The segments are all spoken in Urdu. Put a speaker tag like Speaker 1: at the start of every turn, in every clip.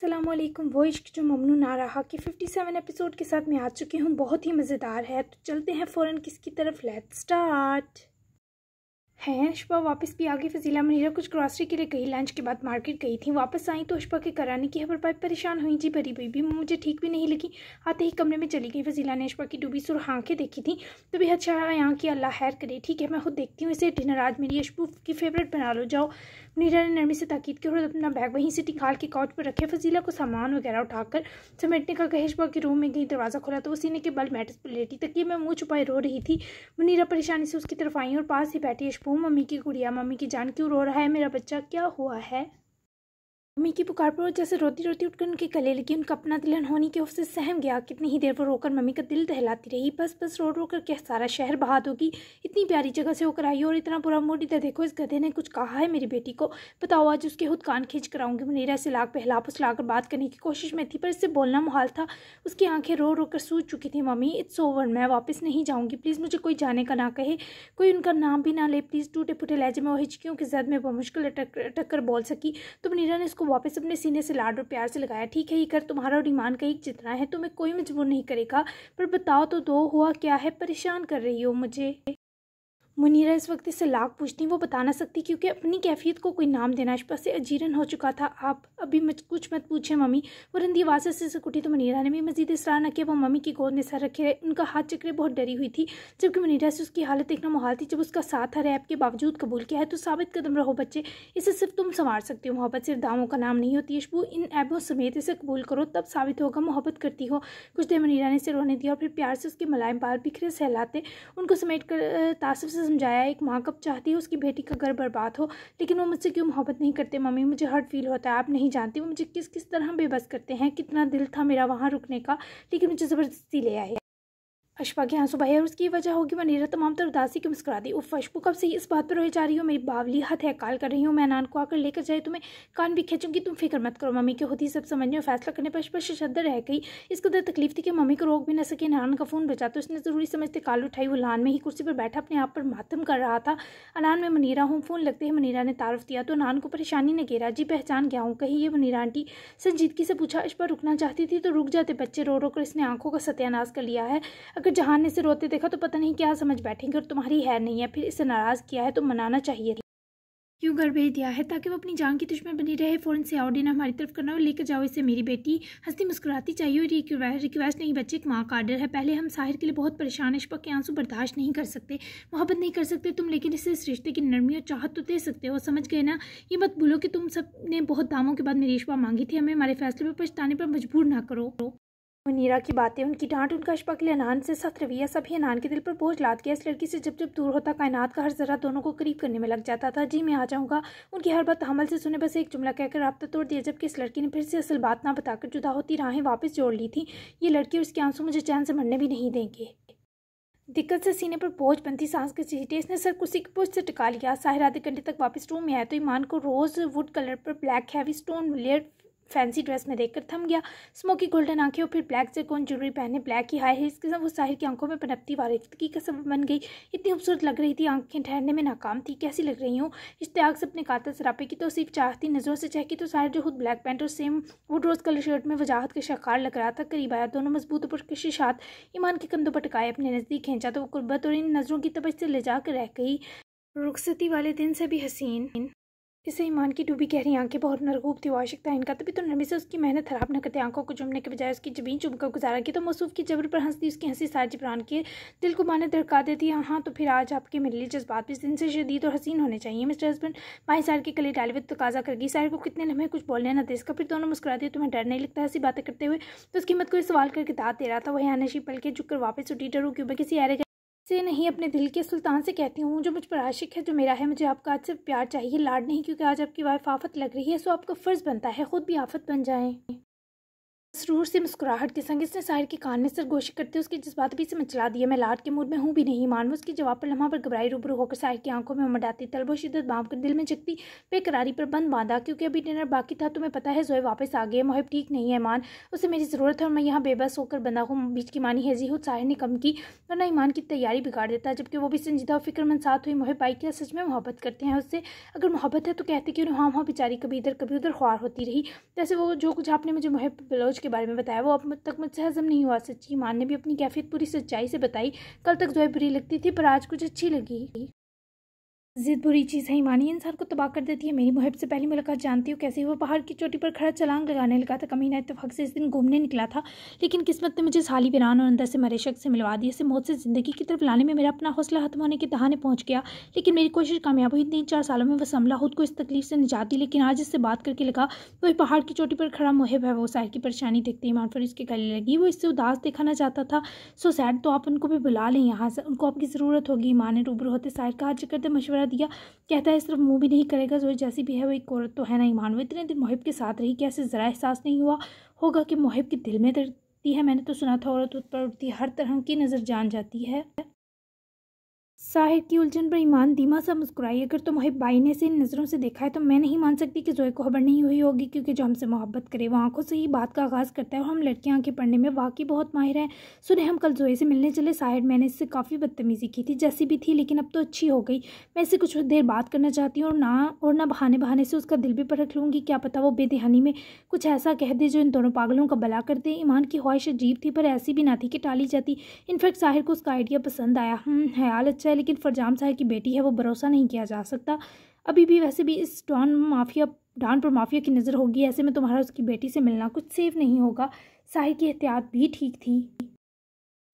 Speaker 1: السلام علیکم وہ عشق جو ممنوع نہ رہا کہ ففٹی سیون اپیسوڈ کے ساتھ میں آ چکی ہوں بہت ہی مزیدار ہے تو چلتے ہیں فوراً کس کی طرف لیٹ سٹارٹ ہے اشپا واپس بھی آگے فضیلہ منیرہ کچھ گراسری کے لیے گئی لنچ کے بعد مارکیٹ گئی تھی واپس آئیں تو اشپا کے کرانے کی خبر پائے پریشان ہوئی جی بری بی بھی مجھے ٹھیک بھی نہیں لگی آتے ہی کمرے میں چلی گئی فضیلہ نے اشپا کی ڈوبی سر ہانکے دیکھی تھی تو کی اللہ حیر کرے ٹھیک ہے میں خود دیکھتی ہوں اسے ڈنر آج میری اشپو کی فیوریٹ بنا لو جاؤ نیرا نے نرمی سے تاکید کی اور اپنا بیگ وہیں سے نکال کے کاؤچ پر رکھے فضیلہ کو سامان وغیرہ اٹھا کر سمیٹنے کا کہش ایشپا کے روم میں گئی دروازہ کھلا تو وہ سینے کے بل میٹس پر لیٹی یہ میں منہ چھپائے رو رہی تھی منیرہ پریشانی سے اس کی طرف آئی اور پاس ہی بیٹھی اشپو ممی کی گڑیا ممی کی جان کیوں رو رہا ہے میرا بچہ کیا ہوا ہے امی کی پکار پر وہ جیسے روتی روتی اٹھ کر ان کے گلے لگی ان کا اپنا دلہن ہونی کے وف سے سہم گیا کتنی ہی دیر وہ رو کر ممی کا دل دہلاتی رہی بس بس رو رو کر کہ سارا شہر بہاد ہوگی اتنی پیاری جگہ سے ہو کر آئی اور اتنا برا موڈ ادھر دیکھو اس گدھے نے کچھ کہا ہے میری بیٹی کو بتاؤ آج اس کے خود کان کھینچ کر آؤں گی منیرا سے لاگ پہلا پھچلا کر بات کرنے کی کوشش میں تھی پر اس سے بولنا محال تھا اس کی آنکھیں رو رو کر سوج چکی تھیں ممی اٹس اوور میں واپس نہیں جاؤں گی پلیز مجھے کوئی جانے کا نہ کہے کوئی ان کا نام بھی نہ لے پلیز ٹوٹے پھوٹے لہجے میں وہ ہچکیوں کہ زد میں بہت مشکل اٹک کر بول سکی تو منیرا نے اس کو واپس اپنے سینے سے لاڈ اور پیار سے لگایا ٹھیک ہے یہ کر تمہارا ایمان کا ایک جتنا ہے تمہیں کوئی مجبور نہیں کرے گا پر بتاؤ تو دو ہوا کیا ہے پریشان کر رہی ہو مجھے منیرہ اس وقت اسے لاکھ پوچھتی وہ بتا نہ سکتی کیونکہ اپنی کیفیت کو کوئی نام دینا اشپا سے اجیرن ہو چکا تھا آپ ابھی کچھ مت پوچھیں ممی وہ رندی واضح سے اٹھی تو منیرہ نے بھی مزید اصرار نہ کیا وہ ممی کی گود میں سر رکھے رہے ان کا ہاتھ چکرے بہت ڈری ہوئی تھی جبکہ منیرہ سے اس کی حالت دیکھنا محال تھی جب اس کا ساتھ ہر ایپ کے باوجود قبول کیا ہے تو ثابت قدم رہو بچے اسے صرف تم سنوار سکتی ہو محبت صرف داموں کا نام نہیں ہوتی اشبو ان ایبوں سمیت اسے قبول کرو تب ثابت ہوگا محبت کرتی ہو کچھ دیر منیرا نے اسے رونے دیا اور پھر پیار سے اس کے ملائم بال بکھرے سہلاتے ان کو سمیٹ کر تاثر سے سمجھایا ایک ماں کب چاہتی ہے اس کی بیٹی کا گھر برباد ہو لیکن وہ مجھ سے کیوں محبت نہیں کرتے ممی مجھے ہرٹ فیل ہوتا ہے آپ نہیں جانتی وہ مجھے کس کس طرح بے بس کرتے ہیں کتنا دل تھا میرا وہاں رکنے کا لیکن مجھے زبردستی لے آئے اشپا کی ہنسو بھائی اور اس کی وجہ ہوگی منیا تمام تر اداسی کو مسکرا دی اف اشپو کب صحیح اس بات پر روئے جا رہی ہوں میری باولی ہاتھ ہے کال کر رہی ہوں میں نان کو آ کر لے کر جائے تمہیں کان بھی کھیا گی تم فکر مت کرو ممی کے ہوتی سب سمجھنے اور فیصلہ کرنے پر اشپا ششد رہ گئی اس قدر تکلیف تھی کہ ممی کو روک بھی نہ سکے نان کا فون بچا تو اس نے ضروری سمجھتے کال اٹھائی وہ لان میں ہی کرسی پر بیٹھا اپنے آپ پر ماتم کر رہا تھا انان میں منیرا ہوں فون لگتے ہی منیرا نے تعارف دیا تو نان کو پریشانی نے گھیرا جی پہچان گیا ہوں کہیں یہ منیرا آنٹی سنجیدگی سے پوچھا اشپا رکنا چاہتی تھی تو رک جاتے بچے رو رو کر اس نے آنکھوں کا ستیہ ناش کر لیا ہے اگر جہان نے اسے روتے دیکھا تو پتہ نہیں کیا سمجھ بیٹھیں گے اور تمہاری ہے نہیں ہے پھر اسے ناراض کیا ہے تو منانا چاہیے کیوں گھر بھیج دیا ہے تاکہ وہ اپنی جان کی دشمن بنی رہے فوراً سے آؤ ڈینا ہماری طرف کرنا اور لے کر جاؤ اسے میری بیٹی ہنسی مسکراتی چاہیے اور یہ ریکویسٹ نہیں بچے ایک ماں کا آڈر ہے پہلے ہم ساحر کے لیے بہت پریشان اشپا کے آنسو برداشت نہیں کر سکتے محبت نہیں کر سکتے تم لیکن اسے اس رشتے کی نرمی اور چاہت تو دے سکتے ہو سمجھ گئے نا یہ مت بولو کہ تم سب نے بہت داموں کے بعد میری اشپا مانگی تھی ہمیں ہمارے فیصلے پر پچھتانے پر مجبور نہ کرو منیرا کی باتیں ان کی ڈانٹ ان کا اشپا کے لیے انان سے سب سبھی انان کے دل پر بوجھ لاد گیا اس لڑکی سے جب جب دور ہوتا کائنات کا ہر ذرا دونوں کو قریب کرنے میں لگ جاتا تھا جی میں آ جاؤں گا ان کی ہر بات حمل سے سنے بس ایک جملہ کہہ کر رابطہ توڑ دیا جبکہ اس لڑکی نے پھر سے اصل بات نہ بتا کر جدا ہوتی راہیں واپس جوڑ لی تھی یہ لڑکی اور اس کے آنسوں مجھے چین سے مرنے بھی نہیں دیں گے دقت سے سینے پر بوجھ بنتی سانس کے سیٹے اس نے سر کسی پوچھ سے ٹکا لیا ساحر آدھے گھنٹے تک واپس روم میں آیا تو ایمان کو روز ووڈ کلر پر black heavy stone layer fancy dress میں دیکھ کر تھم گیا اسموکی گولڈن آنکھیں اور پھر بلیک سے کون پہنے بلیک کی ہائی وہ ساحر کی آنکھوں میں پنپتی وارف کی اتنی خوبصورت لگ رہی تھی آنکھیں ٹھہرنے میں ناکام تھی کیسی لگ رہی ہوں سے اپنے کاتل سراپے کی تو صرف چاہتی نظروں سے چہکی تو ساحر جو خود بلیک پینٹ اور سیم وہ روز کلر شرٹ میں وجاہت کا شکار لگ رہا تھا قریب آیا دونوں مضبوط پر کشت ایمان کے کندھوں پٹکائے اپنے نزدیک کھینچا تو وہ قربت اور ان نظروں کی طبج سے لے جا کر رہ گئی رخصتی والے دن سے بھی حسین اسے ایمان کی ڈوبی گہری آنکھیں بہت نرغوب تھی وہ عاشق تھا ان کا تبھی تو نرمی سے اس کی محنت خراب نہ کرتے آنکھوں کو جمنے کے بجائے اس کی جبین چوب کر گزارا کی تو مصوف کی جبر پر دی اس کی ہنسی سار جبران کے دل کو مانے درکا دیتی ہاں ہاں تو پھر آج آپ کے لیے جذبات بھی دن سے شدید اور حسین ہونے چاہیے مسٹر ہسبینڈ ماں سار کے کلی ڈالبت تقاضہ کر گئی سارے کو کتنے لمحے کچھ بولنے نہ دے اس کا پھر دونوں مسکراتی تمہیں ڈر نہیں لگتا ایسی باتیں کرتے ہوئے تو اس قیمت کو یہ سوال کر کے داد دے رہا تھا وہ ہے نشی پل کے جھک کر واپس اٹھی ڈرو کیوں بہ کسی ایرے سے نہیں اپنے دل کے سلطان سے کہتی ہوں جو مجھ پر عاشق ہے جو میرا ہے مجھے آپ کا آج سے پیار چاہیے لاڈ نہیں کیونکہ آج آپ کی وائف آفت لگ رہی ہے سو آپ کا فرض بنتا ہے خود بھی آفت بن جائیں سرور سے مسکراہٹ کے سنگ اس نے ساحر کے کان میں سر کرتے اس کے جذبات بھی سے مچلا دیا میں لاٹ کے موڈ میں ہوں بھی نہیں مان اس کی جواب پر لمحہ پر گھبرائی روبرو ہو کر ساحر کی آنکھوں میں مڈاتی طلب و شدت بام کر دل میں جگتی پہ قراری پر بند باندھا کیونکہ ابھی ڈنر باقی تھا تمہیں پتہ ہے زوئے واپس آ گئے محب ٹھیک نہیں ہے ایمان اسے میری ضرورت ہے اور میں یہاں بے بس ہو کر بندہ ہوں بیچ کی مانی ہے ہو ساحر نے کم کی ورنہ ایمان کی تیاری بگاڑ دیتا جبکہ وہ بھی سنجیدہ و فکر ساتھ ہوئی محب بائک کیا سچ میں محبت کرتے ہیں اس سے اگر محبت ہے تو کہتے کہ انہیں ہاں وہاں بیچاری کبھی ادھر کبھی ادھر خوار ہوتی رہی جیسے وہ جو کچھ آپ نے مجھے محب بلوچ کے بارے میں بتایا وہ اب تک مجھ سے ہضم نہیں ہوا سچی ماں نے بھی اپنی کیفیت پوری سچائی سے بتائی کل تک جو ہے لگتی تھی پر آج کچھ اچھی لگی ضد بری چیز ہے ایمانی انسان کو تباہ کر دیتی ہے میری محب سے پہلی ملاقات جانتی ہوں کیسے وہ پہاڑ کی چوٹی پر کھڑا چلانگ لگانے لگا تھا کمینہ اتفاق سے اس دن گھومنے نکلا تھا لیکن قسمت نے مجھے سالی ویران اور اندر سے مرے شخص سے ملوا دیا اسے موت سے زندگی کی طرف لانے میں میرا اپنا حوصلہ ختم ہونے کے دہانے پہنچ گیا لیکن میری کوشش کامیاب ہوئی تین چار سالوں میں وہ سملہ خود کو اس تکلیف سے نجات دی لیکن آج اس سے بات کر کے لگا وہ پہاڑ کی چوٹی پر کھڑا محب ہے وہ سائیک کی پریشانی دیکھتے ایمان پھر اس کی گلی لگی وہ اس سے اداس دکھانا چاہتا تھا سو سیڈ تو آپ ان کو بھی بلا لیں یہاں سے ان کو آپ کی ضرورت ہوگی ایمانے روبرو ہوتے ساڑھے کا حاصل کر مشورہ دیا کہتا ہے صرف منہ بھی نہیں کرے گا جو جیسی بھی ہے وہ ایک عورت تو ہے نا ایمان وہ اتنے دن محب کے ساتھ رہی کہ ایسے ذرا احساس نہیں ہوا ہوگا کہ محب کے دل میں درتی ہے میں نے تو سنا تھا عورت پر اٹھتی ہر طرح کی نظر جان جاتی ہے ساحر کی الجھن پر ایمان دیما سا مسکرائی اگر تمہب بھائی نے ایسے ان نظروں سے دیکھا ہے تو میں نہیں مان سکتی کہ زوئے کو خبر نہیں ہوئی ہوگی کیونکہ جو ہم سے محبت کرے وہ آنکھوں سے ہی بات کا آغاز کرتا ہے اور ہم لڑکیاں آنکھیں پڑھنے میں واقعی بہت ماہر ہیں سنے ہم کل زوئے سے ملنے چلے ساحر میں نے اس سے کافی بدتمیزی کی تھی جیسی بھی تھی لیکن اب تو اچھی ہو گئی میں اسے کچھ دیر بات کرنا چاہتی ہوں اور نہ اور نہ بہانے بہانے سے اس کا دل بھی پرکھ لوں گی کیا پتہ وہ بے دہانی میں کچھ ایسا کہہ دے جو ان دونوں پاگلوں کا بلا کر دے ایمان کی خواہش عجیب تھی پر ایسی بھی نہ تھی کہ ٹالی جاتی انفیکٹ ساحر کو اس کا آئیڈیا پسند آیا ہم خیال اچھا ہے لیکن فرجام صاحب کی بیٹی ہے وہ بھروسہ نہیں کیا جا سکتا ابھی بھی ویسے بھی اس ڈان مافیا ڈان پر مافیا کی نظر ہوگی ایسے میں تمہارا اس کی بیٹی سے ملنا کچھ سیف نہیں ہوگا ساحر کی احتیاط بھی ٹھیک تھی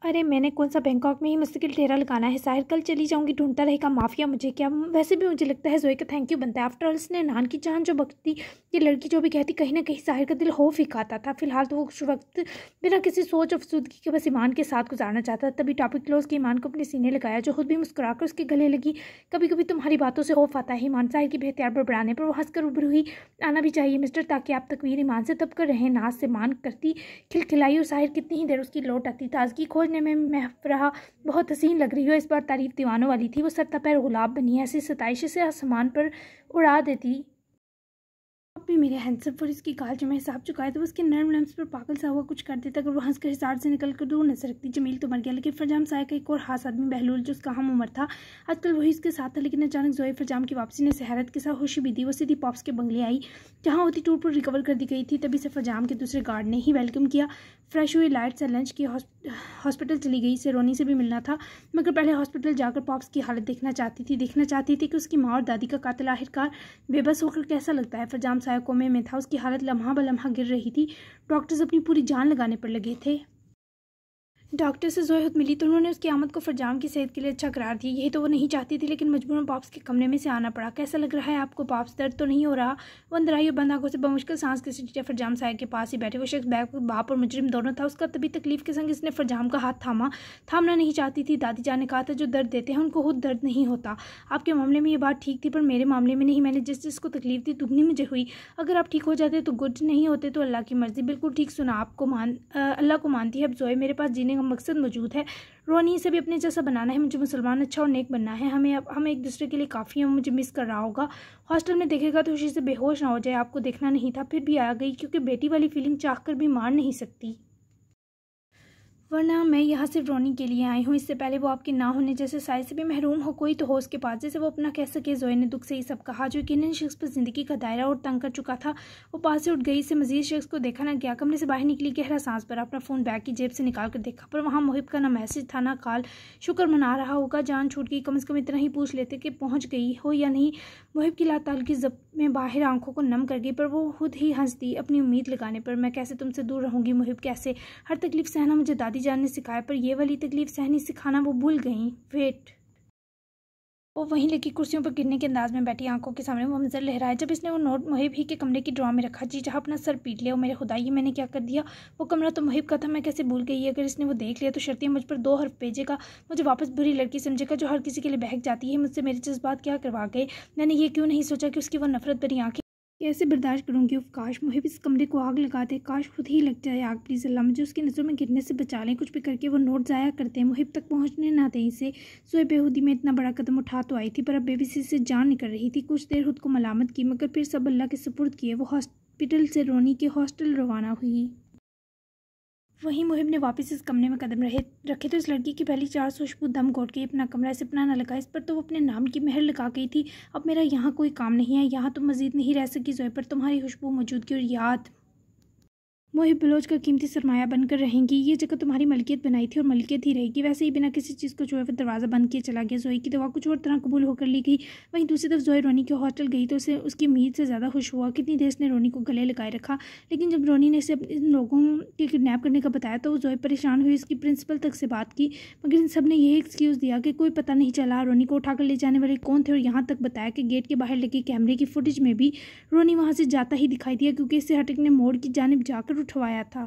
Speaker 1: ارے میں نے کون سا بینکاک میں ہی مستقل ٹھہرا لگانا ہے شاہر کل چلی جاؤں گی ڈھونڈتا رہے گا مافیا مجھے کیا ویسے بھی مجھے لگتا ہے زوئی کا تھینک یو بنتا ہے آفٹر آل اس نے نان کی جان جو بکتی یہ لڑکی جو بھی کہتی کہیں نہ کہیں ساہر کا دل خوف ہی کھاتا تھا فی الحال تو وہ کچھ وقت بنا کسی سوچ افسودگی کے کہ بس ایمان کے ساتھ گزارنا چاہتا تھا تبھی ٹاپک کلوز کی ایمان کو اپنے سینے لگایا جو خود بھی مسکرا کر اس کے گلے لگی کبھی کبھی تمہاری باتوں سے خوف آتا ہے ایمان شاہر کی بہتر بڑبڑانے پر وہ ہنس کر ابھر ہوئی آنا بھی چاہیے مسٹر تاکہ آپ تقویر ایمان سے تب کر رہیں ناز سے مان کرتی کھلکھلائی اور ساحر کتنی ہی دیر اس کی لوٹ آتی تازگی کھوج پڑھنے میں محف رہا بہت حسین لگ رہی ہو اس بار تعریف دیوانوں والی تھی وہ سرتا پیر غلاب بنی ایسی ستائش سے آسمان پر اڑا دیتی اب بھی میرے ہینڈسپ پر اس کی کال جو میں حساب چکایا تھا وہ اس کے نرم لمس پر پاگل سا ہوا کچھ کر دیتا اگر وہ ہنس کر حسار سے نکل کر دور نظر رکھتی جمیل تو مر گیا لیکن فرجام سائے کا ایک اور خاص آدمی بہلول جو اس کا ہم عمر تھا آج کل وہی اس کے ساتھ تھا لیکن اچانک زوئے فرجام کی واپسی نے سہرت کے ساتھ ہوشی بھی دی وہ سیدھی پاپس کے بنگلے آئی جہاں ہوتی ٹور پر ریکور کر دی گئی تھی تبھی سے فرجام کے دوسرے گارڈ نے ہی ویلکم کیا فریش ہوئی لائٹ سے لنچ کی ہاسپٹل چلی گئی اسے رونی سے بھی ملنا تھا مگر پہلے ہاسپٹل جا کر پاپس کی حالت دیکھنا چاہتی تھی دیکھنا چاہتی تھی کہ اس کی ماں اور دادی کا قاتل آخر کار بے بس ہو کر کیسا لگتا ہے فرجام سایہ کومے میں تھا اس کی حالت لمحہ بہ لمحہ گر رہی تھی ڈاکٹرز اپنی پوری جان لگانے پر لگے تھے ڈاکٹر سے زوئے حد ملی تو انہوں نے اس کی آمد کو فرجام کی صحت کے لیے اچھا قرار دی یہ تو وہ نہیں چاہتی تھی لیکن مجبور پاپس کے کمرے میں سے آنا پڑا کیسا لگ رہا ہے آپ کو پاپس درد تو نہیں ہو رہا وہ اندر آئی اور بند آگوں سے بمشکل سانس کے سیٹیا فرجام صاحب کے پاس ہی بیٹھے وہ شخص بیک باپ اور مجرم دونوں تھا اس کا طبی تکلیف کے سنگ اس نے فرجام کا ہاتھ تھاما تھامنا نہیں چاہتی تھی دادی جان نے کہا تھا جو درد دیتے ہیں ان کو خود درد نہیں ہوتا آپ کے معاملے میں یہ بات ٹھیک تھی پر میرے معاملے میں نہیں میں نے جس جس کو تکلیف دی دگنی مجھے ہوئی اگر آپ ٹھیک ہو جاتے تو گڈ نہیں ہوتے تو اللہ کی مرضی بالکل ٹھیک سنا آپ کو مان اللہ کو مانتی ہے اب زوئے میرے پاس جینے کا مقصد موجود ہے رونی بھی اپنے جیسا بنانا ہے مجھے مسلمان اچھا اور نیک بننا ہے ہمیں ہمیں ایک دوسرے کے لیے کافی ہیں مجھے مس کر رہا ہوگا ہاسٹل میں دیکھے گا تو خوشی سے بے ہوش نہ ہو جائے آپ کو دیکھنا نہیں تھا پھر بھی آ گئی کیونکہ بیٹی والی فیلنگ چاہ کر بھی مار نہیں سکتی ورنہ میں یہاں صرف رونی کے لیے آئی ہوں اس سے پہلے وہ آپ کے نہ ہونے جیسے سائے سے بھی محروم ہو کوئی تو ہو اس کے پاس جیسے وہ اپنا کہہ سکے زوئے نے دکھ سے یہ سب کہا جو کہ شخص شخص زندگی کا دائرہ اور تنگ کر چکا تھا وہ پاس سے اٹھ گئی اسے مزید شخص کو دیکھا نہ گیا کمرے سے باہر نکلی گہرا سانس پر اپنا فون بیگ کی جیب سے نکال کر دیکھا پر وہاں محب کا نہ میسج تھا نہ کال شکر منا رہا ہوگا جان چھوٹ گئی کم از کم اتنا ہی پوچھ لیتے کہ پہنچ گئی ہو یا نہیں محب کی لا تعلقی ضبط میں باہر آنکھوں کو نم کر گئی پر وہ خود ہی ہنس دی اپنی امید لگانے پر میں کیسے تم سے دور رہوں گی محب کیسے ہر تکلیف سہنا مجھے دادی جان نے سکھایا پر یہ والی تکلیف سہنی سکھانا وہ بھول گئیں ویٹ وہ وہیں لگی کرسیوں پر گرنے کے انداز میں بیٹھی آنکھوں کے سامنے وہ منظر لہرائے ہے جب اس نے وہ نوٹ محب ہی کے کمرے کی ڈرا میں رکھا جی جہاں اپنا سر پیٹ لیا وہ میرے خدا یہ میں نے کیا کر دیا وہ کمرہ تو محب کا تھا میں کیسے بھول گئی اگر اس نے وہ دیکھ لیا تو شرطیاں مجھ پر دو حرف بھیجے گا مجھے واپس بری لڑکی سمجھے گا جو ہر کسی کے لیے بہک جاتی ہے مجھ سے میرے جذبات کیا کروا گئے میں نے یہ کیوں نہیں سوچا کہ اس کی وہ نفرت بری آنکھیں کیسے برداشت کروں گی کاش محب اس کمرے کو آگ لگا دے کاش خود ہی لگ جائے آگ پلیز اللہ مجھے اس کی نظر میں گرنے سے بچا لیں کچھ بھی کر کے وہ نوٹ ضائع کرتے ہیں محب تک پہنچنے نہ دیں اسے سوئے بےودی میں اتنا بڑا قدم اٹھا تو آئی تھی پر اب بے بی سی سے جان نکل رہی تھی کچھ دیر خود کو ملامت کی مگر پھر سب اللہ کے سپرد کیے وہ ہاسپٹل سے رونی کے ہاسٹل روانہ ہوئی وہیں مہم نے واپس اس کمرے میں قدم رہے رکھے تو اس لڑکی کی پہلی چار سو خوشبو دم گھوٹ کے اپنا کمرہ اسے اپنا نہ لگا اس پر تو وہ اپنے نام کی مہر لگا گئی تھی اب میرا یہاں کوئی کام نہیں ہے یہاں تم مزید نہیں رہ سکی زوئے پر تمہاری خوشبو موجودگی اور یاد ہی بلوچ کا قیمتی سرمایہ بن کر رہیں گی یہ جگہ تمہاری ملکیت بنائی تھی اور ملکیت ہی رہے گی ویسے ہی بنا کسی چیز کو جو ہے وہ دروازہ بن کے چلا گیا زوئی کی دوا کچھ اور طرح قبول ہو کر لی گئی وہیں دوسری طرف زوئی رونی کے ہوٹل گئی تو اسے اس کی امید سے زیادہ خوش ہوا کتنی دیر نے رونی کو گلے لگائے رکھا لیکن جب رونی نے اسے ان لوگوں کے کڈنیپ کرنے کا بتایا تو وہ زوئی پریشان ہوئی اس کی پرنسپل تک سے بات کی مگر ان سب نے یہی ایکسکیوز دیا کہ کوئی پتہ نہیں چلا رونی کو اٹھا کر لے جانے والے کون تھے اور یہاں تک بتایا کہ گیٹ کے باہر لگے کیمرے کی فوٹیج میں بھی رونی وہاں سے جاتا ہی دکھائی دیا کیونکہ اس سے نے موڑ کی جانب جا کر اٹھوایا تھا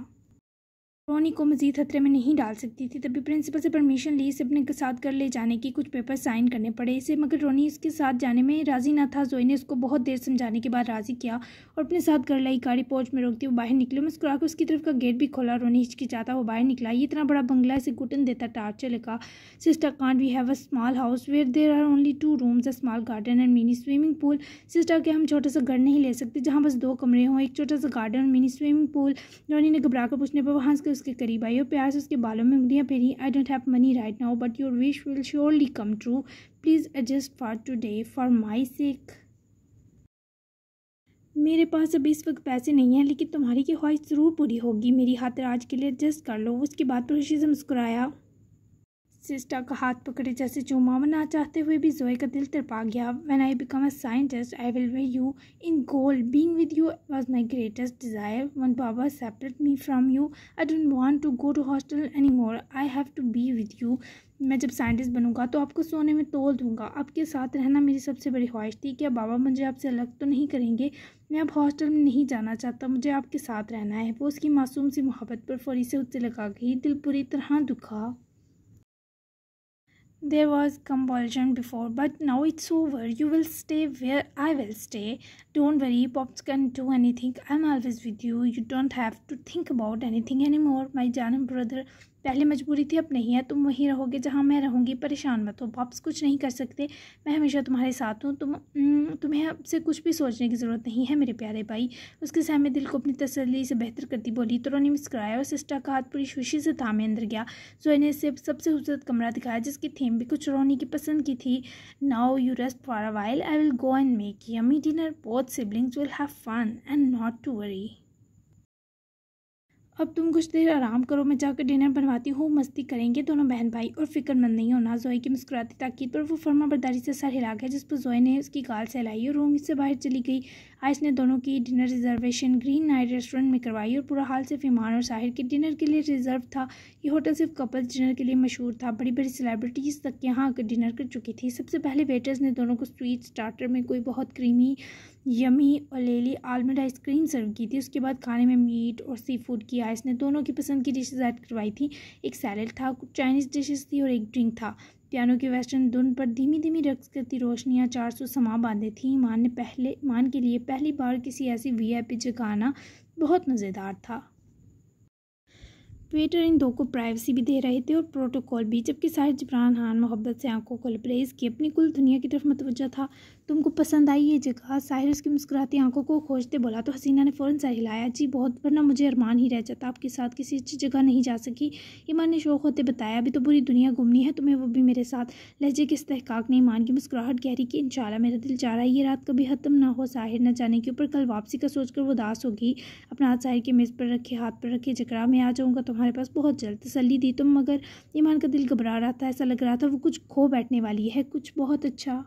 Speaker 1: رونی کو مزید خطرے میں نہیں ڈال سکتی تھی تبھی پرنسپل سے پرمیشن لی اسے اپنے ساتھ گھر لے جانے کی کچھ پیپر سائن کرنے پڑے اسے مگر رونی اس کے ساتھ جانے میں راضی نہ تھا زوئی نے اس کو بہت دیر سمجھانے کے بعد راضی کیا اور اپنے ساتھ گھر لائی گاڑی پہنچ میں روکتی وہ باہر نکلے مسکرا کے اس کی طرف کا گیٹ بھی کھولا رونی ہچکچاتا وہ باہر نکلا یہ اتنا بڑا بنگلہ اسے گٹن دیتا ٹارچر لکھا sister can't we have a small house where there are only two rooms a small garden and mini swimming pool sister کے ہم چھوٹا سا گھر نہیں لے سکتے جہاں بس دو کمرے ہوں ایک چھوٹا سا گارڈن اور منی سوئمنگ پول رونی نے گھبرا کر پوچھنے پر وہاں اس کے قریب آئی اور پیار اس کے بالوں میں انگلیاں پھیری I don't have money right now but your wish will surely come true please adjust for today for my sake میرے پاس ابھی اس وقت پیسے نہیں ہیں لیکن تمہاری کی خواہش ضرور پوری ہوگی میری ہاتھ راج کے لیے ایڈجسٹ کر لو اس کے بعد پروشی سے مسکرایا سسٹر کا ہاتھ پکڑے جیسے جو مامنا چاہتے ہوئے بھی زوئے کا دل ترپا گیا when I become a scientist I will way you in goal being with you was my greatest desire when بابا separate me from you I don't want to go to hostel any more I have to be with you میں جب سائنٹسٹ بنوں گا تو آپ کو سونے میں تول دوں گا آپ کے ساتھ رہنا میری سب سے بڑی خواہش تھی کہ بابا مجھے آپ سے الگ تو نہیں کریں گے میں اب ہاسٹل میں نہیں جانا چاہتا مجھے آپ کے ساتھ رہنا ہے وہ اس کی معصوم سی محبت پر فوری سے اُس سے لگا گئی دل پوری طرح دکھا there was compulsion before but now it's over you will stay where i will stay don't worry pops can do anything i'm always with you you don't have to think about anything anymore my janam brother پہلے مجبوری تھی اب نہیں ہے تم وہیں رہو گے جہاں میں رہوں گی پریشان مت ہو واپس کچھ نہیں کر سکتے میں ہمیشہ تمہارے ساتھ ہوں تم تمہیں اب سے کچھ بھی سوچنے کی ضرورت نہیں ہے میرے پیارے بھائی اس کے سہمے دل کو اپنی تسلی سے بہتر کرتی بولی تو نے مسکرایا اور سسٹا کا ہاتھ پوری خوشی سے تھامے اندر گیا زوئے نے اسے سب سے خوبصورت کمرہ دکھایا جس کی تھیم بھی کچھ رونی کی پسند کی تھی now you for for a while I will go and make yummy dinner both siblings will have fun and not to worry اب تم کچھ دیر آرام کرو میں جا کر ڈنر بنواتی ہوں مستی کریں گے دونوں بہن بھائی اور فکر مند نہیں ہونا زوئے کی مسکراتی تاکید پر وہ فرما برداری سے سر ہلا گیا جس پر زوئی نے اس کی گال سہلائی اور روم سے باہر چلی گئی آئس نے دونوں کی dinner reservation green night restaurant میں کروائی اور پورا حال صرف ایمان اور ساحر کے ڈنر کے لیے ریزرو تھا یہ ہوٹل صرف کپلز ڈنر کے لیے مشہور تھا بڑی بڑی سیلیبریٹیز تک یہاں ڈنر کر چکی تھی سب سے پہلے ویٹرز نے دونوں کو سویٹ اسٹارٹر میں کوئی بہت کریمی یمی اور لیلی آلمنڈ آئس کریم سرو کی تھی اس کے بعد کھانے میں میٹ اور سی فوڈ کیا اس نے دونوں کی پسند کی ڈشز ایڈ کروائی تھیں ایک سیلڈ تھا چائنیز ڈشز تھی اور ایک ڈرنک تھا پیانو کے ویسٹرن دھن پر دھیمی دھیمی رقص کرتی روشنیاں چار سو سما باندھے تھیں ایمان نے پہلے ایمان کے لیے پہلی بار کسی ایسی وی آئی پی جگہ بہت مزیدار تھا ٹویٹر ان دو کو پرائیویسی بھی دے رہے تھے اور پروٹوکول بھی جبکہ سارے جبران خان محبت سے آنکھوں کو لپریز کی اپنی کل دنیا کی طرف متوجہ تھا تم کو پسند آئی یہ جگہ ساہر اس کی مسکراتی آنکھوں کو کھوجتے بولا تو حسینہ نے فوراً ہلایا جی بہت ورنہ مجھے ارمان ہی رہ جاتا آپ کے ساتھ کسی اچھی جگہ نہیں جا سکی ایمان نے شوق ہوتے بتایا ابھی تو پوری دنیا گھومنی ہے تمہیں وہ بھی میرے ساتھ لہجے کے استحقاق نے کی مسکراہٹ گہری کہ ان شاء اللہ میرا دل جا رہا ہے یہ رات کبھی ختم نہ ہو ساحر نہ جانے کے اوپر کل واپسی کا سوچ کر وہ داس ہوگی اپنا ہاتھ ساحر کے میز پر رکھے ہاتھ پر رکھے جکرا میں آ جاؤں گا تمہارا تمہارے پاس بہت جلد تسلی دی تم مگر ایمان کا دل گھبرا رہا تھا ایسا لگ رہا تھا وہ کچھ کھو بیٹھنے والی ہے کچھ بہت اچھا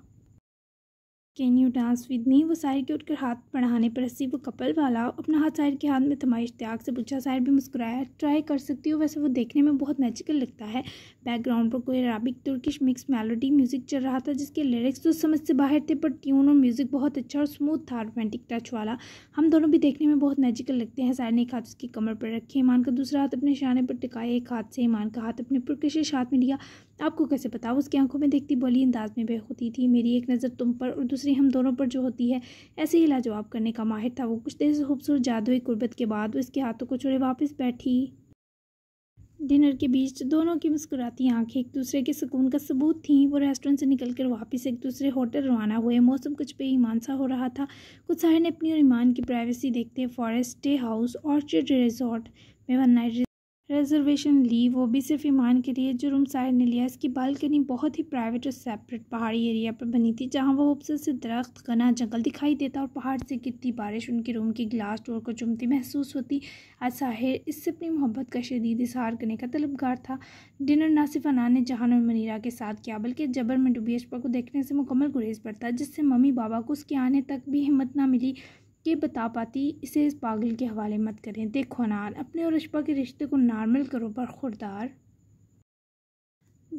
Speaker 1: can you dance with me وہ ساحر کے اٹھ کر ہاتھ پڑھانے پر رسی وہ کپل والا اپنا ہاتھ ساحر کے ہاتھ میں تمہارے اشتیاق سے پوچھا ساحر بھی مسکرایا ٹرائی کر سکتی ہو ویسے وہ دیکھنے میں بہت میجیکل لگتا ہے بیک گراؤنڈ پر کوئی Arabic Turkish mix melody music چل رہا تھا جس کے لیرکس تو سمجھ سے باہر تھے پر ٹیون اور میوزک بہت اچھا اور اسموتھ تھا رومانٹک ٹچ والا ہم دونوں بھی دیکھنے میں بہت میجیکل لگتے ہیں ساحر نے ایک ہاتھ اس کی کمر پر رکھے ایمان کا دوسرا ہاتھ اپنے شانے پر ٹکائے ایک ہاتھ سے ایمان کا ہاتھ اپنے پرکشش ہاتھ میں لیا آپ کو کیسے پتا اس کی آنکھوں میں دیکھتی بولی انداز میں بے خودی تھی میری ایک نظر تم پر اور دوسری ہم دونوں پر جو ہوتی ہے ایسے ہی لا جواب کرنے کا ماہر تھا وہ کچھ دیر سے خوبصورت جادوئی قربت کے بعد اس کے ہاتھوں کو چھوڑے واپس بیٹھی ڈنر کے بیچ دونوں کی مسکراتی آنکھیں ایک دوسرے کے سکون کا ثبوت تھیں وہ ریسٹورنٹ سے نکل کر واپس ایک دوسرے ہوٹل روانہ ہوئے موسم کچھ بے ایمان سا ہو رہا تھا کچھ ساحر نے اپنی اور ایمان کی پرائیویسی دیکھتے forest day house orchid resort میں ون نائٹ ریزرویشن لی وہ بھی صرف ایمان کے لیے جو روم سائر نے لیا اس کی بالکنی بہت ہی پرائیویٹ اور سیپریٹ پہاڑی ایریا پر بنی تھی جہاں وہ خوبصورت سے درخت گنا جنگل دکھائی دیتا اور پہاڑ سے گرتی بارش ان کے روم کی گلاس ڈور کو چمتی محسوس ہوتی آصاہر اس سے اپنی محبت کا شدید اظہار کرنے کا طلبگار تھا ڈنر نہ صرف انا نے جہان اور منیرا کے ساتھ کیا بلکہ جبر میں ڈوبی اشپا کو دیکھنے سے مکمل گریز پڑتا جس سے ممی بابا کو اس کے آنے تک بھی ہمت نہ ملی کہ بتا پاتی اسے اس پاگل کے حوالے مت کریں دیکھو نار اپنے اور رشبہ کے رشتے کو نارمل کرو پر خوردار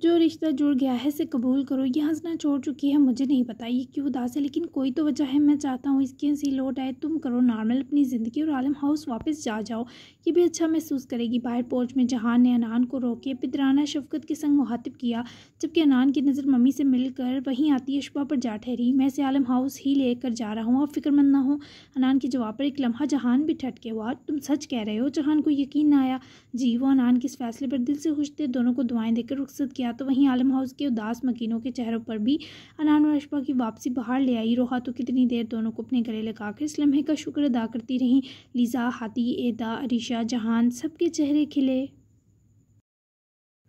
Speaker 1: جو رشتہ جڑ گیا ہے اسے قبول کرو یہ ہنسنا چھوڑ چکی ہے مجھے نہیں پتا یہ کیوں اداس ہے لیکن کوئی تو وجہ ہے میں چاہتا ہوں اس کی ہنسی لوٹ آئے تم کرو نارمل اپنی زندگی اور عالم ہاؤس واپس جا جاؤ یہ بھی اچھا محسوس کرے گی باہر پورچ میں جہان نے انان کو روکے پدرانہ شفقت کے سنگ محاطب کیا جبکہ انان کی نظر ممی سے مل کر وہیں آتی ہے شبہ پر جا ٹھہری میں اسے عالم ہاؤس ہی لے کر جا رہا ہوں اور فکر مند نہ ہو انان کی جواب پر ایک لمحہ جہان بھی ٹھٹ کے ہوا تم سچ کہہ رہے ہو جہان کو یقین نہ آیا جی وہ انان کے اس فیصلے پر دل سے خوش تھے دونوں کو دعائیں دے کر رخصت کیا تو وہیں عالم ہاؤس کے اداس مکینوں کے چہروں پر بھی انان و رشبہ کی واپسی باہر لے آئی روحا تو کتنی دیر دونوں کو اپنے گلے لگا کر اس لمحے کا شکر ادا کرتی رہیں لیزا ہاتھی ادا عریشہ جہان سب کے چہرے کھلے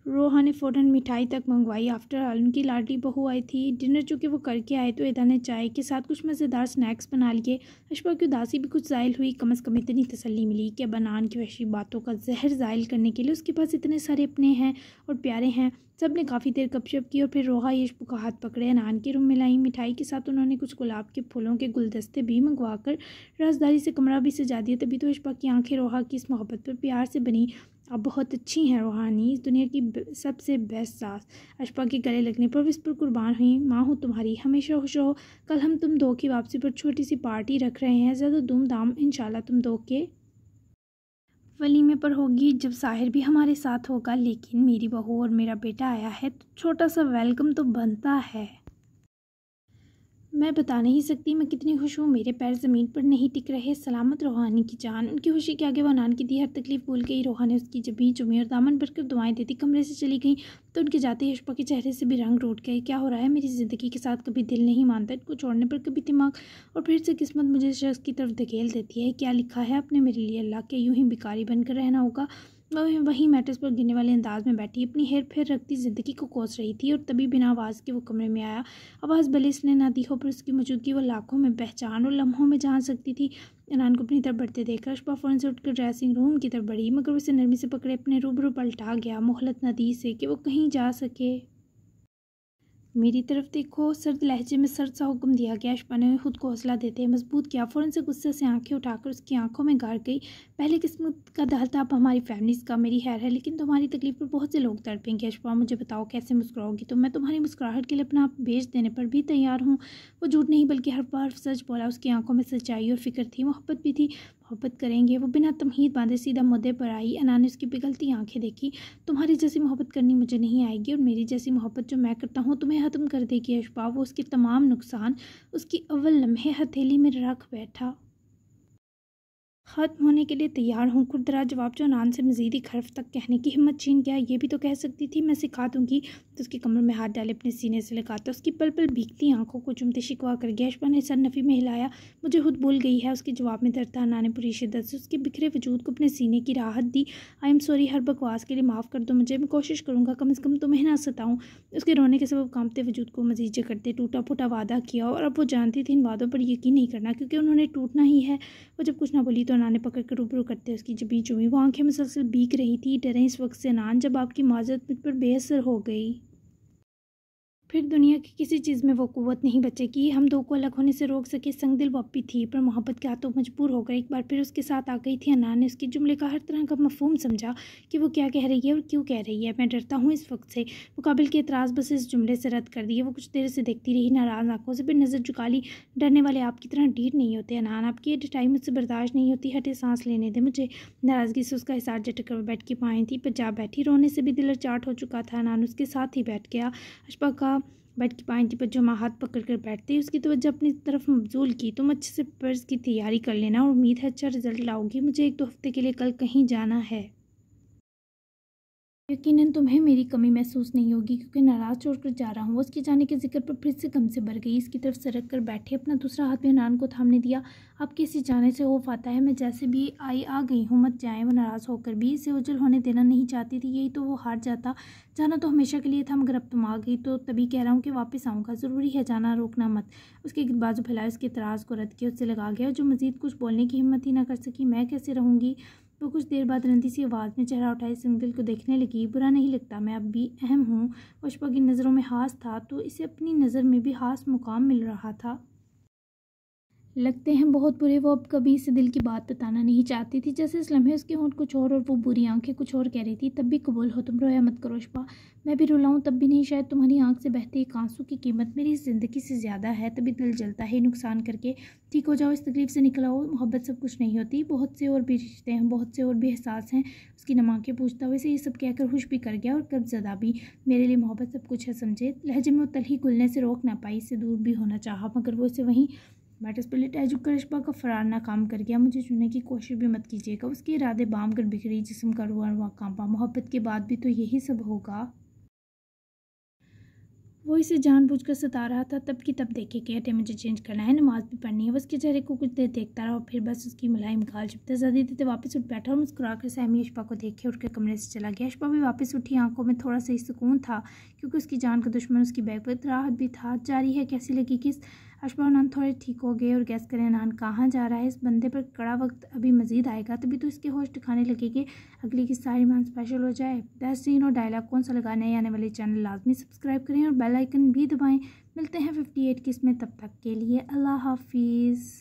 Speaker 1: روحا نے فوراً مٹھائی تک منگوائی آفٹر آل ان کی لاڈی بہو آئی تھی ڈنر چونکہ وہ کر کے آئے تو ادا نے چائے کے ساتھ کچھ مزیدار سنیکس اسنیکس بنا لیے اشباء کی اداسی بھی کچھ زائل ہوئی کم از کم اتنی تسلی ملی کہ بنان کی وحشی باتوں کا زہر زائل کرنے کے لیے اس کے پاس اتنے سارے اپنے ہیں اور پیارے ہیں سب نے کافی دیر کپ شپ کی اور پھر روحا یشبو کا ہاتھ پکڑے نان کے روم میں لائی مٹھائی کے ساتھ انہوں نے کچھ گلاب کے پھولوں کے گلدستے بھی منگوا کر رازداری سے کمرہ بھی سجا دیا تبھی تو یشبا کی آنکھیں روحا کی اس محبت پر پیار سے بنی آپ بہت اچھی ہیں روحانی اس دنیا کی سب سے بیسٹ ساس اشپا کے گلے لگنے پر اس پر قربان ہوئی ماں ہوں تمہاری ہمیشہ خوش رہو کل ہم تم دو کی واپسی پر چھوٹی سی پارٹی رکھ رہے ہیں زیادہ دھوم دھام انشاءاللہ تم دو کے ولیمے پر ہوگی جب ساحر بھی ہمارے ساتھ ہوگا لیکن میری بہو اور میرا بیٹا آیا ہے تو چھوٹا سا ویلکم تو بنتا ہے میں بتا نہیں سکتی میں کتنی خوش ہوں میرے پیر زمین پر نہیں ٹک رہے سلامت روحانی کی جان ان کی خوشی کے آگے بنان کی دی ہر تکلیف بھول گئی روحانی اس کی جب بھی اور دامن بھر کر دعائیں دیتی کمرے سے چلی گئیں تو ان کے جاتے یشپا کے چہرے سے بھی رنگ روٹ گئے کیا ہو رہا ہے میری زندگی کے ساتھ کبھی دل نہیں مانتا ان کو چھوڑنے پر کبھی دماغ اور پھر سے قسمت مجھے شخص کی طرف دھکیل دیتی ہے کیا لکھا ہے آپ نے میرے لیے اللہ کے یوں ہی بیکاری بن کر رہنا ہوگا وہ وہیں میٹرس پر گرنے والے انداز میں بیٹھی اپنی ہیر پھیر رکھتی زندگی کو کوس رہی تھی اور تبھی بنا آواز کے وہ کمرے میں آیا آواز بلے اس نے نہ ہو پر اس کی موجودگی وہ لاکھوں میں پہچان اور لمحوں میں جان سکتی تھی انان کو اپنی طرف بڑھتے دیکھا رش فوراً سے اٹھ کر ڈریسنگ روم کی طرف بڑھی مگر اسے نرمی سے پکڑے اپنے روبرو پلٹا گیا گیا نہ ندی سے کہ وہ کہیں جا سکے میری طرف دیکھو سرد لہجے میں سرد سا حکم دیا گیا شپانے نے خود کو حوصلہ دیتے مضبوط کیا فوراً سے غصے سے آنکھیں اٹھا کر اس کی آنکھوں میں گار گئی پہلے قسمت کا دہل تھا ہماری فیملیز کا میری حیر ہے لیکن تمہاری تکلیف پر بہت سے لوگ تڑپیں گے اشپا مجھے بتاؤ کیسے مسکراؤ گی تو میں تمہاری مسکراہٹ کے لیے اپنا بیچ دینے پر بھی تیار ہوں وہ جھوٹ نہیں بلکہ ہر بار سچ بولا اس کی آنکھوں میں سچائی اور فکر تھی محبت بھی تھی محبت کریں گے وہ بنا تمہید باندھے سیدھا مدعے پر آئی انا نے اس کی پگھلتی آنکھیں دیکھی تمہاری جیسی محبت کرنی مجھے نہیں آئے گی اور میری جیسی محبت جو میں کرتا ہوں تمہیں ختم کر دے گی اشباب وہ اس کے تمام نقصان اس کی اول لمحے ہتھیلی میں رکھ بیٹھا ہونے کے لیے تیار ہوں خود جواب جو نان سے مزید خرف حرف تک کہنے کی ہمت چھین گیا یہ بھی تو کہہ سکتی تھی میں سکھا دوں گی تو اس کے کمر میں ہاتھ ڈالے اپنے سینے سے لگاتا اس کی پل پل بھیگتی آنکھوں کو چمتے شکوا کر گیا شا نے سر نفی میں ہلایا مجھے خود بھول گئی ہے اس کے جواب میں درتا نان نے پوری شدت سے اس کے بکھرے وجود کو اپنے سینے کی راحت دی آئی ایم سوری ہر بکواس کے لیے معاف کر دو مجھے میں کوشش کروں گا کم از کم تو نہ ستاؤں اس کے رونے کے سبب کامتے وجود کو مزید جکڑتے ٹوٹا پھوٹا وعدہ کیا اور اب وہ جانتی تھے ان وعدوں پر یقین نہیں کرنا کیونکہ انہوں نے ٹوٹنا ہی ہے وہ جب کچھ نہ بولی تو نانے پکڑ کر روبرو رو کرتے اس کی جب بیچ ہوئی وہ آنکھیں مسلسل بیک بیگ رہی تھی ڈریں اس وقت سے نان جب آپ کی معذرت مجھ پر بے اثر ہو گئی پھر دنیا کی کسی چیز میں وہ قوت نہیں بچے کہ ہم دو کو الگ ہونے سے روک سکے سنگ دل واپی تھی پر محبت کے ہاتھوں مجبور ہو کر ایک بار پھر اس کے ساتھ آ گئی تھی انار نے اس کے جملے کا ہر طرح کا مفہوم سمجھا کہ وہ کیا کہہ رہی ہے اور کیوں کہہ رہی ہے میں ڈرتا ہوں اس وقت سے مقابل کے اعتراض بس اس جملے سے رد کر دیے وہ کچھ دیر سے دیکھتی رہی ناراض آنکھوں سے پھر نظر جھکا لی ڈرنے والے آپ کی طرح ڈھیر نہیں ہوتے انان آپ کی ڈٹائی مجھ سے برداشت نہیں ہوتی ہٹے سانس لینے دے مجھے ناراضگی سے اس کا احساس جھٹک کر بیٹھ کے پائیں تھی پر جا بیٹھی رونے سے بھی دل چاٹ ہو چکا تھا انان اس کے ساتھ ہی بیٹھ گیا اشپا کا بیٹ کی پائنٹی پر جو ہاتھ پکڑ کر بیٹھتے ہیں اس کی توجہ اپنی طرف مبزول کی تم اچھے سے پرس کی تیاری کر لینا اور امید ہے اچھا رزلٹ لاؤ گی مجھے ایک دو ہفتے کے لیے کل کہیں جانا ہے یقیناً تمہیں میری کمی محسوس نہیں ہوگی کیونکہ ناراض چھوڑ کر جا رہا ہوں اس کے جانے کے ذکر پر پھر سے کم سے بھر گئی اس کی طرف سرک کر بیٹھے اپنا دوسرا ہاتھ میں نان کو تھام نے دیا اب کسی جانے سے خوف آتا ہے میں جیسے بھی آئی آ گئی ہوں مت جائیں وہ ناراض ہو کر بھی اسے اجل ہونے دینا نہیں چاہتی تھی یہی تو وہ ہار جاتا جانا تو ہمیشہ کے لیے تھا مگر اب تم آ گئی تو تبھی کہہ رہا ہوں کہ واپس آؤں گا ضروری ہے جانا روکنا مت اس کے بازو پھیلائے اس کے اعتراض کو رد کیا اس سے لگا گیا جو مزید کچھ بولنے کی ہمت ہی نہ کر سکی میں کیسے رہوں گی تو کچھ دیر بعد رندی سی آواز میں چہرہ اٹھائے سنگل کو دیکھنے لگی برا نہیں لگتا میں اب بھی اہم ہوں پشپا کی نظروں میں ہاس تھا تو اسے اپنی نظر میں بھی ہاس مقام مل رہا تھا لگتے ہیں بہت برے وہ اب کبھی اسے دل کی بات بتانا نہیں چاہتی تھی جیسے اس لمحے اس کے ہونٹ کچھ اور اور وہ بری آنکھیں کچھ اور کہہ رہی تھی تب بھی قبول ہو تم رویا مت کرو شپا میں بھی رلاؤں تب بھی نہیں شاید تمہاری آنکھ سے بہتے ایک آنسو کی قیمت میری زندگی سے زیادہ ہے تبھی دل جلتا ہے نقصان کر کے ٹھیک ہو جاؤ اس تکلیف سے نکلا ہو محبت سب کچھ نہیں ہوتی بہت سے اور بھی رشتے ہیں بہت سے اور بھی احساس ہیں اس کی کے پوچھتا ہوئے سے یہ سب کہہ کر خوش بھی کر گیا اور کب زدہ بھی میرے لیے محبت سب کچھ ہے سمجھے لہجے میں وہ تلہی کُھلنے سے روک نہ پائی اسے دور بھی ہونا چاہا مگر وہ اسے وہیں بیٹس پہ لٹ ایجوک کر رشپا کا نہ کام کر گیا مجھے چننے کی کوشش بھی مت کیجیے گا اس کے ارادے بام کر بکھری جسم کا روا رواں کام پا محبت کے بعد بھی تو یہی سب ہوگا وہ اسے جان بوجھ کر ستا رہا تھا تب کی تب دیکھے کہ اٹھے مجھے چینج کرنا ہے نماز بھی پڑھنی ہے اس کے چہرے کو کچھ دیر دیکھتا رہا اور پھر بس اس کی گال مکھال جب دیتے واپس اٹھ بیٹھا اور مسکرا کر سہمی اشپا کو دیکھے اٹھ کے کمرے سے چلا گیا اشپا بھی واپس اٹھی آنکھوں میں تھوڑا سا ہی سکون تھا کیونکہ اس کی جان کا دشمن اس کی بیگ پر راحت بھی تھا جاری ہے کیسی لگی کہ اشبہ نان تھوڑے ٹھیک ہو گئے اور گیس کرے نان کہاں جا رہا ہے اس بندے پر کڑا وقت ابھی مزید آئے گا تبھی تو اس کے ہوش دکھانے لگے گی اگلی کی ساری مان اسپیشل ہو جائے بہت سین اور ڈائلاگ کون سا لگانے یا آنے والے چینل لازمی سبسکرائب کریں اور بیل آئکن بھی دبائیں ملتے ہیں ففٹی ایٹ میں تب تک کے لیے اللہ حافظ